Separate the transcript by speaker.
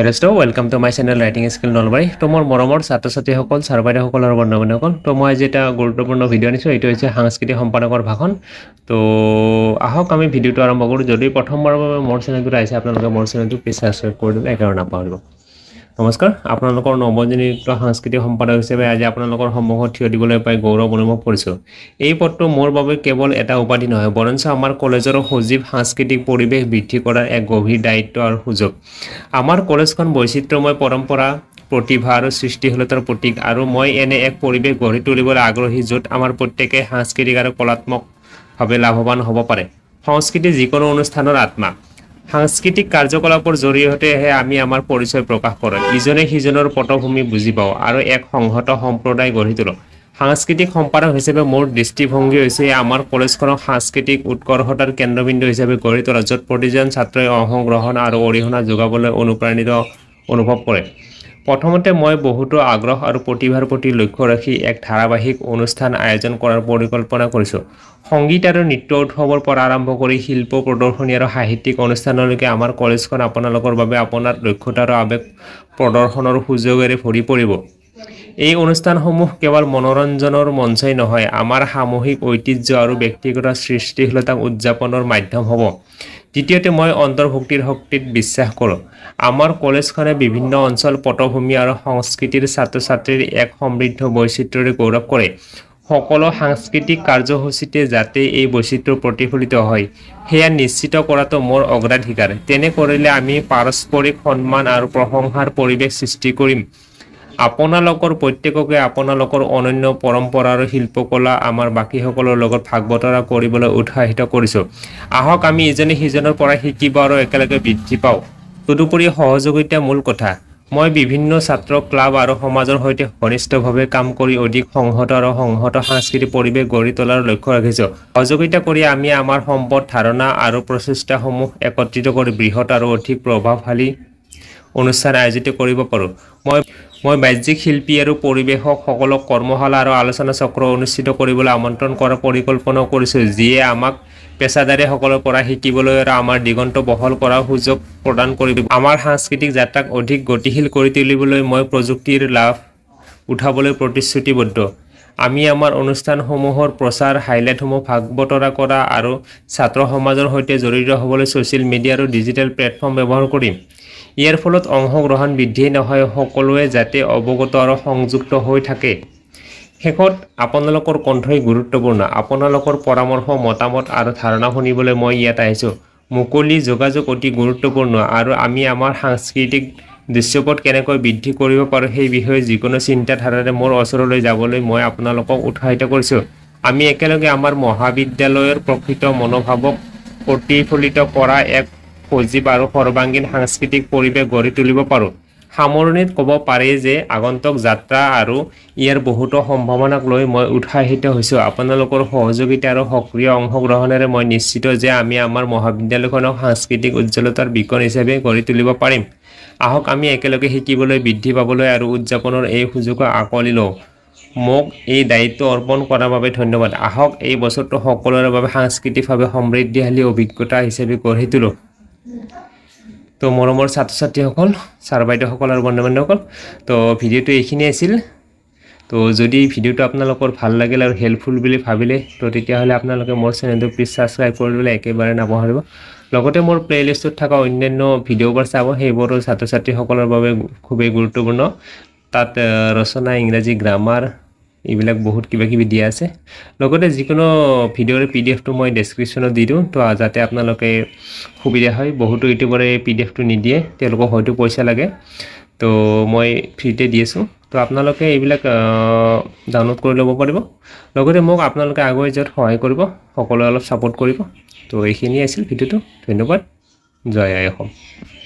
Speaker 1: hello' ষ্ট' welcome to my channel writing skill Nalbari ত' মোৰ মৰমৰ ছাত্ৰ ছাত্ৰীসকল ছাৰ বাইদেউসকল আৰু বন্ধু বান্ধৱসকল ত' মই আজি এটা গুৰুত্বপূৰ্ণ ভিডিঅ' আনিছোঁ এইটো হৈছে সাংস্কৃতিক সম্পাদকৰ ভাষণ ত' আহক আমি ভিডিঅ'টো আৰম্ভ কৰোঁ যদি প্ৰথমবাৰৰ বাবে মোৰ চেনেলটোত আহিছে আপোনালোকে মোৰ চেনেলটো প্লিজ ছাবস্ক্ৰাইব কৰি দিব একেবাৰে নাপাহৰিব নমস্কাৰ আপোনালোকৰ নৱজনীত সাংস্কৃতিক সম্পাদক হিচাপে আজি আপোনালোকৰ সন্মুখত থিয় দিবলৈ পাই গৌৰৱ অনুভৱ কৰিছোঁ এই পদটো মোৰ বাবে কেৱল এটা উপাধি নহয় বৰঞ্চ আমাৰ কলেজৰ সজীৱ সাংস্কৃতিক পৰিৱেশ বৃদ্ধি কৰাৰ এক গভীৰ দায়িত্ব আৰু সুযোগ আমাৰ কলেজখন বৈচিত্ৰময় পৰম্পৰা প্ৰতিভা আৰু সৃষ্টিশীলতাৰ প্ৰতীক আৰু মই এনে এক পৰিৱেশ গঢ়ি তুলিবলৈ আগ্ৰহী য'ত আমাৰ প্ৰত্যেকেই সাংস্কৃতিক আৰু কলাত্মকভাৱে লাভৱান হ'ব পাৰে সংস্কৃতি যিকোনো অনুষ্ঠানৰ আত্মা সাংস্কৃতিক কাৰ্যকলাপৰ জৰিয়তেহে আমি আমাৰ পৰিচয় প্ৰকাশ কৰোঁ ইজনে সিজনৰ পটভূমি বুজি পাওঁ আৰু এক সংহত সম্প্ৰদায় গঢ়ি তোলোঁ সাংস্কৃতিক সম্পাদক হিচাপে মোৰ দৃষ্টিভংগী হৈছে আমাৰ কলেজখনক সাংস্কৃতিক উৎকৰ্ষতাৰ কেন্দ্ৰবিন্দু হিচাপে গঢ়ি তোলা য'ত প্ৰতিজন ছাত্ৰই অংশগ্ৰহণ আৰু অৰিহণা যোগাবলৈ অনুপ্ৰাণিত অনুভৱ কৰে প্ৰথমতে মই বহুতো আগ্ৰহ আৰু প্ৰতিভাৰ প্ৰতি লক্ষ্য ৰাখি এক ধাৰাবাহিক অনুষ্ঠান আয়োজন কৰাৰ পৰিকল্পনা কৰিছোঁ সংগীত আৰু নৃত্য উৎসৱৰ পৰা আৰম্ভ কৰি শিল্প প্ৰদৰ্শনী আৰু সাহিত্যিক অনুষ্ঠানলৈকে আমাৰ কলেজখন আপোনালোকৰ বাবে আপোনাৰ দক্ষতা আৰু আৱেগ প্ৰদৰ্শনৰ সুযোগেৰে ভৰি পৰিব এই অনুষ্ঠানসমূহ কেৱল মনোৰঞ্জনৰ মঞ্চই নহয় আমাৰ সামূহিক ঐতিহ্য আৰু ব্যক্তিগত সৃষ্টিশীলতাক উদযাপনৰ মাধ্যম হ'ব দ্বিতীয়তে মই অন্তৰ্ভুক্তিৰ শক্তিত বিশ্বাস কৰোঁ আমাৰ কলেজখনে বিভিন্ন অঞ্চল পটভূমি আৰু সংস্কৃতিৰ ছাত্ৰ ছাত্ৰীৰ এক সমৃদ্ধ বৈচিত্ৰ্যৰে গৌৰৱ কৰে সকলো সাংস্কৃতিক কাৰ্যসূচীতে যাতে এই বৈচিত্ৰ্য প্ৰতিফলিত হয় সেয়া নিশ্চিত কৰাটো মোৰ অগ্ৰাধিকাৰ তেনে কৰিলে আমি পাৰস্পৰিক সন্মান আৰু প্ৰশংসাৰ পৰিৱেশ সৃষ্টি কৰিম আপোনালোকৰ প্ৰত্যেককে আপোনালোকৰ অনন্য পৰম্পৰা আৰু শিল্পকলা আমাৰ বাকীসকলৰ লগত ভাগ বতৰা কৰিবলৈ উৎসাহিত কৰিছোঁ আহক আমি ইজনে সিজনৰ পৰা শিকিব আৰু একেলগে বৃদ্ধি পাওঁ তদুপৰি সহযোগিতা মূল কথা মই বিভিন্ন ছাত্ৰ ক্লাব আৰু সমাজৰ সৈতে ঘনিষ্ঠভাৱে কাম কৰি অধিক সংহত আৰু সংহত সাংস্কৃতিক পৰিৱেশ গঢ়ি তোলাৰ লক্ষ্য ৰাখিছোঁ সহযোগিতা কৰি আমি আমাৰ সম্পদ ধাৰণা আৰু প্ৰচেষ্টাসমূহ একত্ৰিত কৰি বৃহৎ আৰু অধিক প্ৰভাৱশালী অনুষ্ঠান আয়োজিত কৰিব পাৰোঁ মই মই বাহ্যিক শিল্পী আৰু পৰিৱেশকসকলক কৰ্মশালা আৰু আলোচনা চক্ৰ অনুষ্ঠিত কৰিবলৈ আমন্ত্ৰণ কৰাৰ পৰিকল্পনাও কৰিছোঁ যিয়ে আমাক পেছাদাৰীসকলৰ পৰা শিকিবলৈ আৰু আমাৰ দিগন্ত বহল কৰাৰ সুযোগ প্ৰদান কৰিব আমাৰ সাংস্কৃতিক যাত্ৰাক অধিক গতিশীল কৰি তুলিবলৈ মই প্ৰযুক্তিৰ লাভ উঠাবলৈ প্ৰতিশ্ৰুতিবদ্ধ আমি আমাৰ অনুষ্ঠানসমূহৰ প্ৰচাৰ হাইলাইটসমূহ ভাগ বতৰা কৰা আৰু ছাত্ৰ সমাজৰ সৈতে জড়িত হ'বলৈ ছ'চিয়েল মিডিয়া আৰু ডিজিটেল প্লেটফৰ্ম ব্যৱহাৰ কৰিম ইয়াৰ ফলত অংশগ্ৰহণ বৃদ্ধিয়েই নহয় সকলোৱে যাতে অৱগত আৰু সংযুক্ত হৈ থাকে শেষত আপোনালোকৰ কণ্ঠই গুৰুত্বপূৰ্ণ আপোনালোকৰ পৰামৰ্শ মতামত আৰু ধাৰণা শুনিবলৈ মই ইয়াত আহিছোঁ মুকলি যোগাযোগ অতি গুৰুত্বপূৰ্ণ আৰু আমি আমাৰ সাংস্কৃতিক দৃশ্যপট কেনেকৈ বৃদ্ধি কৰিব পাৰোঁ সেই বিষয়ে যিকোনো চিন্তাধাৰাৰে মোৰ ওচৰলৈ যাবলৈ মই আপোনালোকক উৎসাহিত কৰিছোঁ আমি একেলগে আমাৰ মহাবিদ্যালয়ৰ প্ৰকৃত মনোভাৱক প্ৰতিফলিত কৰা এক সজীৱ আৰু সৰ্বাংগীন সাংস্কৃতিক পৰিৱেশ গঢ়ি তুলিব পাৰোঁ সামৰণিত ক'ব পাৰি যে আগন্তুক যাত্ৰা আৰু ইয়াৰ বহুতো সম্ভাৱনাক লৈ মই উৎসাহিত হৈছোঁ আপোনালোকৰ সহযোগিতা আৰু সক্ৰিয় অংশগ্ৰহণেৰে মই নিশ্চিত যে আমি আমাৰ মহাবিদ্যালয়খনক সাংস্কৃতিক উজ্জ্বলতাৰ বিকন হিচাপে গঢ়ি তুলিব পাৰিম আহক আমি একেলগে শিকিবলৈ বৃদ্ধি পাবলৈ আৰু উদযাপনৰ এই সুযোগ আঁকোৱালি লওঁ মোক এই দায়িত্ব অৰ্পণ কৰাৰ বাবে ধন্যবাদ আহক এই বছৰটো সকলোৰে বাবে সাংস্কৃতিকভাৱে সমৃদ্ধিশালী অভিজ্ঞতা হিচাপে গঢ়ি তোলোঁ তো মৰমৰ ছাত্ৰ ছাত্ৰীসকল ছাৰ বাইদেউসকল আৰু বন্ধু বান্ধৱসকল তো ভিডিঅ'টো এইখিনিয়ে আছিল তো যদি ভিডিঅ'টো আপোনালোকৰ ভাল লাগিল আৰু হেল্পফুল বুলি ভাবিলে তো তেতিয়াহ'লে আপোনালোকে মোৰ চেনেলটো প্লিজ ছাবস্ক্ৰাইব কৰিবলৈ একেবাৰে নাপাহৰিব লগতে মোৰ প্লে'লিষ্টত থকা অন্যান্য ভিডিঅ'বোৰ চাব সেইবোৰো ছাত্ৰ ছাত্ৰীসকলৰ বাবে খুবেই গুৰুত্বপূৰ্ণ তাত ৰচনা ইংৰাজী গ্ৰামাৰ এইবিলাক বহুত কিবা কিবি দিয়া আছে লগতে যিকোনো ভিডিঅ'ৰ পি ডি এফটো মই ডেছক্ৰিপশ্যনত দি দিওঁ তো যাতে আপোনালোকে সুবিধা হয় বহুতো ইউটিউবৰে পি ডি এফটো নিদিয়ে তেওঁলোকক হয়তো পইচা লাগে তো মই ফ্ৰীতে দি আছোঁ তো আপোনালোকে এইবিলাক ডাউনলোড কৰি ল'ব পাৰিব লগতে মোক আপোনালোকে আগুৱাই যোৱাত সহায় কৰিব সকলোৱে অলপ ছাপোৰ্ট কৰিব তো এইখিনিয়ে আছিল ভিডিঅ'টো ধন্যবাদ জয় আই অসম